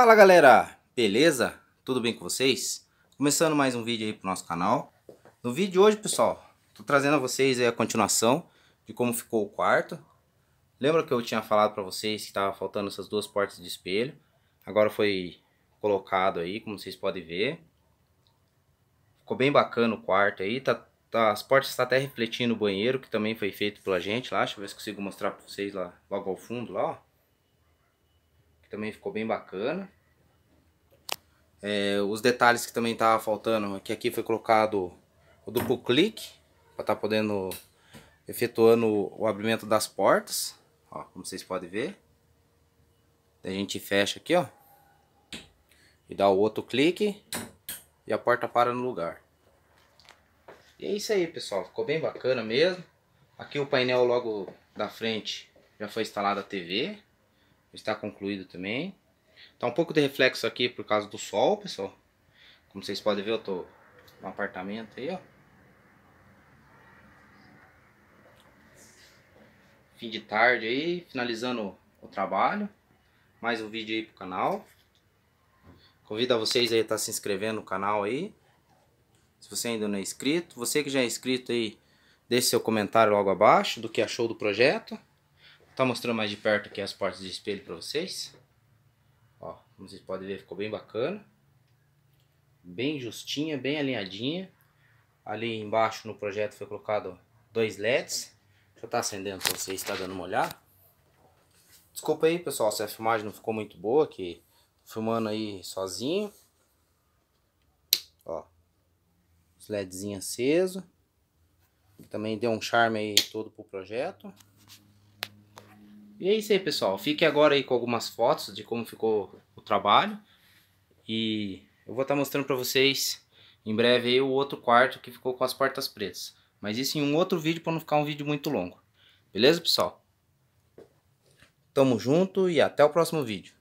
Fala galera, beleza? Tudo bem com vocês? Começando mais um vídeo aí pro nosso canal. No vídeo de hoje, pessoal, tô trazendo a vocês a continuação de como ficou o quarto. Lembra que eu tinha falado para vocês que tava faltando essas duas portas de espelho? Agora foi colocado aí, como vocês podem ver. Ficou bem bacana o quarto aí, tá, tá as portas estão tá até refletindo o banheiro, que também foi feito pela gente lá. Deixa eu ver se consigo mostrar para vocês lá, logo ao fundo lá, ó que também ficou bem bacana. É, os detalhes que também estava faltando, que aqui foi colocado o duplo clique, para estar tá podendo, efetuando o abrimento das portas, ó, como vocês podem ver. A gente fecha aqui, ó, e dá o outro clique, e a porta para no lugar. E é isso aí, pessoal, ficou bem bacana mesmo. Aqui o painel logo da frente já foi instalada a TV, está concluído também. Tá um pouco de reflexo aqui por causa do sol, pessoal. Como vocês podem ver, eu tô no apartamento aí, ó. Fim de tarde aí, finalizando o trabalho. Mais um vídeo aí pro canal. Convido a vocês aí a estar tá se inscrevendo no canal aí. Se você ainda não é inscrito. Você que já é inscrito aí, deixe seu comentário logo abaixo do que achou do projeto. Tá mostrando mais de perto aqui as partes de espelho para vocês. Ó, como vocês podem ver, ficou bem bacana. Bem justinha, bem alinhadinha. Ali embaixo no projeto foi colocado dois LEDs. Já tá acendendo para vocês, tá dando uma olhada. Desculpa aí, pessoal, se a filmagem não ficou muito boa, que filmando aí sozinho. Ó, os LEDzinho aceso. Também deu um charme aí todo pro projeto. E é isso aí, pessoal. Fique agora aí com algumas fotos de como ficou o trabalho. E eu vou estar tá mostrando para vocês em breve aí o outro quarto que ficou com as portas pretas. Mas isso em um outro vídeo para não ficar um vídeo muito longo. Beleza, pessoal? Tamo junto e até o próximo vídeo.